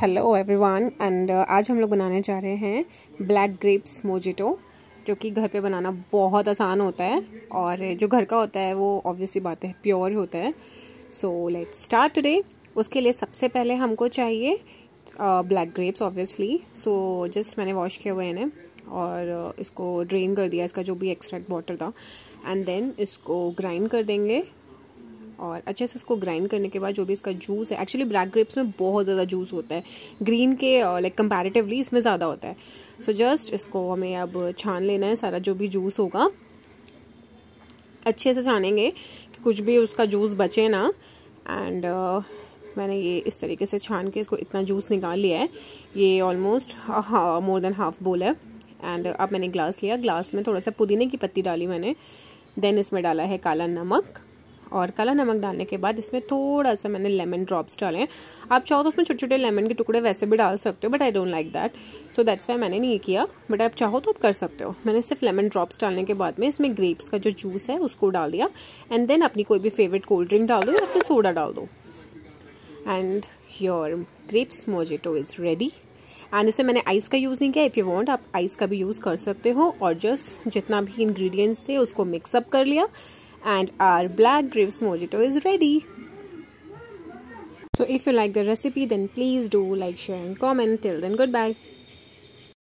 Hello everyone and आज हम लोग बनाने जा रहे हैं ब्लैक ग्रेप्स मोजिटो जो कि घर पे बनाना बहुत आसान होता है और जो घर का होता है वो ऑब्वियसली बात है प्योर होता है सो लेट स्टार्ट टुडे उसके लिए सबसे पहले हमको चाहिए black grapes obviously so just मैंने वॉश किया हुआ है इन्हें और uh, इसको ड्रेन कर दिया इसका जो भी एक्स्ट्रैक्ट वाटर था एंड देन इसको ग्राइंड कर देंगे और अच्छे से इसको ग्राइंड करने के बाद जो भी इसका जूस है एक्चुअली ब्लैक ग्रेप्स में बहुत ज़्यादा जूस होता है ग्रीन के लाइक uh, कंपेरेटिवली इसमें ज़्यादा होता है सो so जस्ट इसको हमें अब छान लेना है सारा जो भी जूस होगा अच्छे से छानेंगे कि कुछ भी उसका जूस बचे ना एंड uh, मैंने ये इस तरीके से छान के इसको इतना जूस निकाल लिया है ये ऑलमोस्ट मोर देन हाफ बोल है एंड अब मैंने ग्लास लिया ग्लास में थोड़ा सा पुदीने की पत्ती डाली मैंने देन इसमें डाला है काला नमक और काला नमक डालने के बाद इसमें थोड़ा सा मैंने लेमन ड्रॉप्स डाले हैं आप चाहो तो उसमें छोटे छोटे लेमन के टुकड़े वैसे भी डाल सकते हो but I don't like that so that's why मैंने नहीं किया बट आप चाहो तो आप कर सकते हो मैंने सिर्फ लेमन ड्रॉप्स डालने के बाद में इसमें ग्रेप्स का जो जूस है उसको डाल दिया एंड देन अपनी कोई भी फेवरेट कोल्ड ड्रिंक डाल दो या फिर सोडा डाल दो and your grapes mojito is ready and इसे मैंने आइस का यूज़ नहीं किया इफ़ यू वॉन्ट आप आइस का भी यूज़ कर सकते हो और जस्ट जितना भी इन्ग्रीडियंट्स थे उसको मिक्सअप कर लिया and our black grapes mojito is ready. So if you like the recipe then please do like, share and comment. Till then goodbye.